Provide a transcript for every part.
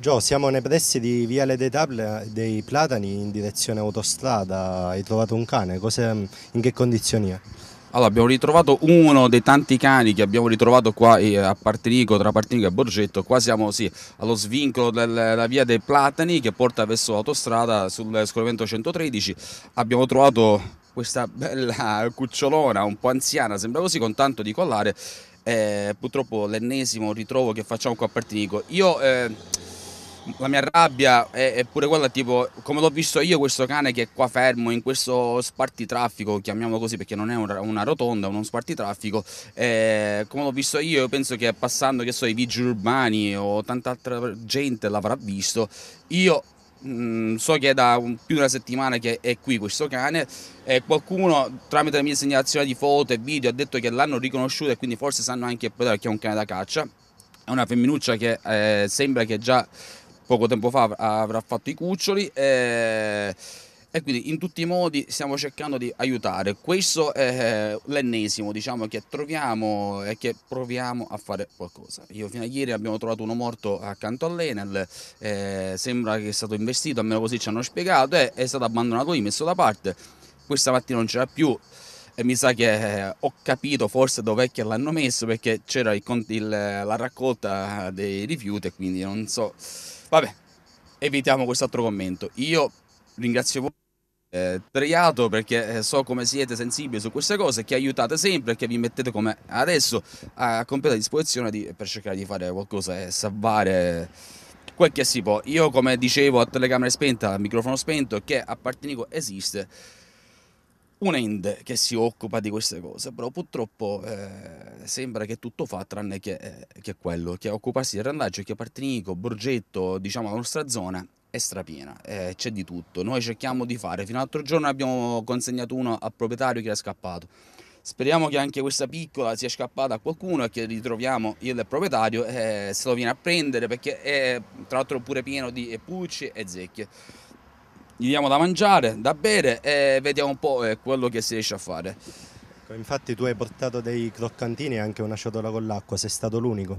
Gio, siamo nei pressi di Viale dei, Tabla, dei Platani in direzione autostrada, hai trovato un cane, Cose, in che condizioni è? Allora, abbiamo ritrovato uno dei tanti cani che abbiamo ritrovato qua eh, a Partenico, tra Partenico e Borgetto. Qua siamo sì, allo svincolo della via dei Platani che porta verso l'autostrada sul scorrimento 113. Abbiamo trovato questa bella cucciolona, un po' anziana, sembra così, con tanto di collare. Eh, purtroppo l'ennesimo ritrovo che facciamo qua a Partenico. Io... Eh, la mia rabbia è, è pure quella tipo come l'ho visto io questo cane che è qua fermo in questo spartitraffico, chiamiamolo così perché non è una, una rotonda, uno spartitraffico, eh, come l'ho visto io penso che passando che so i vigili urbani o tanta altra gente l'avrà visto, io mm, so che è da un, più di una settimana che è qui questo cane e qualcuno tramite la mia segnalazione di foto e video ha detto che l'hanno riconosciuto e quindi forse sanno anche che è un cane da caccia è una femminuccia che eh, sembra che già poco tempo fa avrà fatto i cuccioli. E eh, e quindi in tutti i modi stiamo cercando di aiutare. Questo è eh, l'ennesimo, diciamo, che troviamo e che proviamo a fare qualcosa. Io fino a ieri abbiamo trovato uno morto accanto all'Enel, eh, sembra che sia stato investito, almeno così ci hanno spiegato, eh, è stato abbandonato lì, messo da parte, questa mattina non c'era più. E mi sa che eh, ho capito forse dov'è che l'hanno messo perché c'era il, il, la raccolta dei rifiuti e quindi non so Vabbè, evitiamo quest'altro commento. Io ringrazio voi. Eh, triato perché eh, so come siete sensibili su queste cose che aiutate sempre che vi mettete come adesso a completa disposizione di, per cercare di fare qualcosa e salvare quel che si può io come dicevo a telecamera spenta microfono spento che a Partinico esiste un ente che si occupa di queste cose, però purtroppo eh, sembra che tutto fa tranne che, eh, che quello, che occuparsi del randaggio, che Partinico, Borgetto, diciamo la nostra zona è strapiena, eh, c'è di tutto, noi cerchiamo di fare, fino all'altro giorno abbiamo consegnato uno al proprietario che era scappato, speriamo che anche questa piccola sia scappata a qualcuno e che ritroviamo il proprietario e eh, se lo viene a prendere perché è tra l'altro pure pieno di pucci e zecchie gli diamo da mangiare, da bere e vediamo un po' eh, quello che si riesce a fare. Ecco, infatti tu hai portato dei croccantini e anche una ciotola con l'acqua, sei stato l'unico.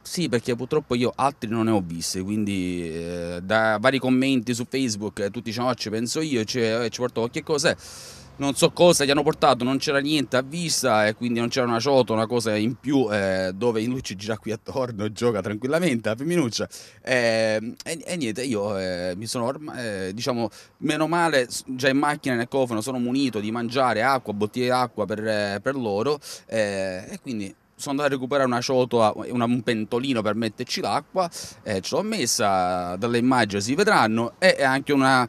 Sì, perché purtroppo io altri non ne ho visti, quindi eh, da vari commenti su Facebook tutti dicevano oh, ci penso io, ci, eh, ci porto qualche cosa non so cosa gli hanno portato, non c'era niente a vista e quindi non c'era una ciotola, una cosa in più eh, dove lui ci gira qui attorno e gioca tranquillamente a femminuccia e, ehm, e, e, niente, io eh, mi sono ormai, eh, diciamo, meno male già in macchina nel cofano sono munito di mangiare acqua, bottiglie d'acqua per, eh, per loro eh, e quindi sono andato a recuperare una ciotola, un pentolino per metterci l'acqua, eh, ce l'ho messa, dalle immagini si vedranno, e anche una,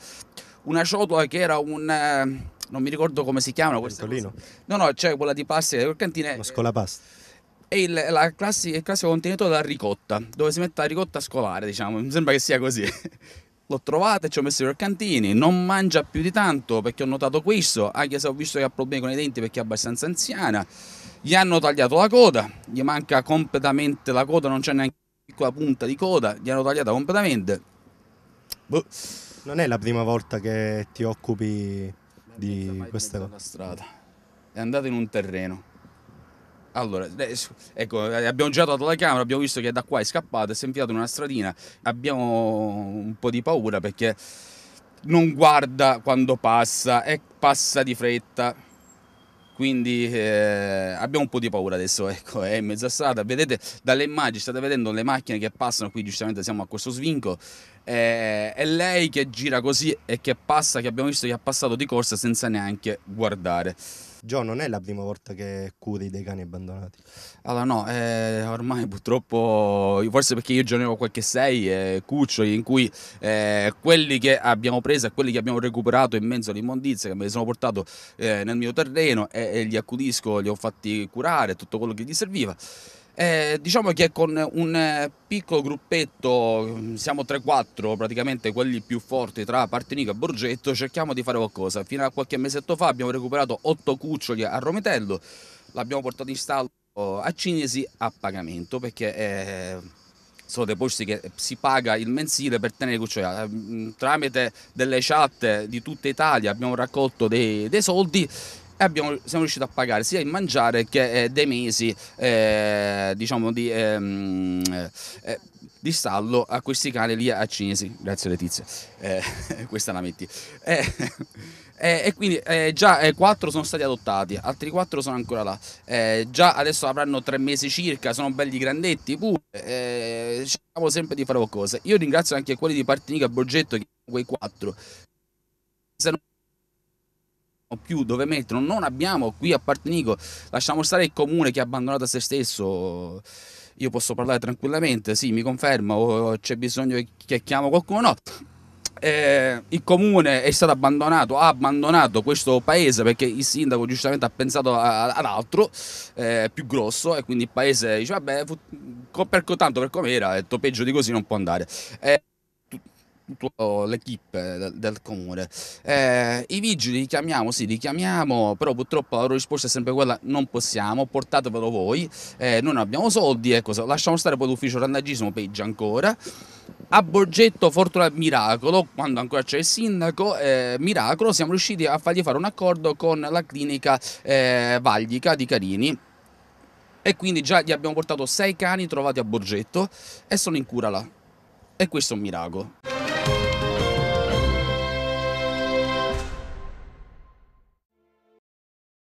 una ciotola che era un eh, non mi ricordo come si chiamano queste Pentolino. Cose. No, no, c'è cioè quella di pasta le croccantine. Scola pasta. È il, classi, il classico contenitore della ricotta, dove si mette la ricotta scolare, diciamo, mi sembra che sia così. L'ho trovata e ci ho messo i croccantini, non mangia più di tanto perché ho notato questo, anche se ho visto che ha problemi con i denti perché è abbastanza anziana. Gli hanno tagliato la coda, gli manca completamente la coda, non c'è neanche una piccola punta di coda, gli hanno tagliata completamente. Boh, non è la prima volta che ti occupi di questa strada. È andato in un terreno. Allora, eh, ecco, eh, abbiamo girato dalla camera, abbiamo visto che da qua è scappato, è sempiato in una stradina. Abbiamo un po' di paura perché non guarda quando passa e passa di fretta quindi eh, abbiamo un po' di paura adesso, ecco, è in mezza strada, vedete dalle immagini, state vedendo le macchine che passano, qui giustamente siamo a questo svinco, eh, è lei che gira così e che passa, che abbiamo visto che ha passato di corsa senza neanche guardare. Gio, non è la prima volta che curi dei cani abbandonati? Allora no, eh, ormai purtroppo, forse perché io già ne avevo qualche sei eh, cuccioli in cui eh, quelli che abbiamo preso e quelli che abbiamo recuperato in mezzo all'immondizia che me li sono portato eh, nel mio terreno e, e li accudisco, li ho fatti curare tutto quello che gli serviva. Eh, diciamo che con un eh, piccolo gruppetto, mm, siamo 3-4 praticamente quelli più forti tra Partinico e Borgetto, cerchiamo di fare qualcosa. Fino a qualche mesetto fa abbiamo recuperato 8 cuccioli a Romitello, l'abbiamo portato in stallo eh, a Cinesi a pagamento perché... Eh, sono dei posti che si paga il mensile per tenere i cuccioli. Eh, mm, tramite delle chat di tutta Italia abbiamo raccolto dei, dei soldi e abbiamo, siamo riusciti a pagare sia il mangiare che eh, dei mesi eh, diciamo di, ehm, eh, di, stallo a questi cani lì a cinesi grazie Letizia eh, questa la metti eh, eh, e quindi già eh, 4 sono stati adottati altri 4 sono ancora là già adesso avranno 3 mesi circa sono belli grandetti pure cerchiamo sempre di fare qualcosa io ringrazio anche quelli di Partinica e Borgetto che sono quei 4 se non più dove metterlo, non abbiamo qui a Partenico, lasciamo stare il comune che ha abbandonato a se stesso, io posso parlare tranquillamente, sì mi conferma o c'è bisogno che chiamo qualcuno, no. Eh, il comune è stato abbandonato, ha abbandonato questo paese perché il sindaco giustamente ha pensato ad altro, eh, più grosso, e quindi il paese dice vabbè, per, tanto per com'era, peggio di così non può andare. Eh, l'equipe del, del comune. Eh, I vigili li chiamiamo, sì, li chiamiamo, però purtroppo la loro risposta è sempre quella non possiamo, portatevelo voi, eh, noi non abbiamo soldi, ecco, lasciamo stare poi l'ufficio randagismo, peggio ancora. A Borgetto, fortuna miracolo, quando ancora c'è il sindaco, eh, miracolo, siamo riusciti a fargli fare un accordo con la clinica eh, Vaglica di Carini e quindi già gli abbiamo portato sei cani trovati a Borgetto e sono in cura là. E questo è un miracolo.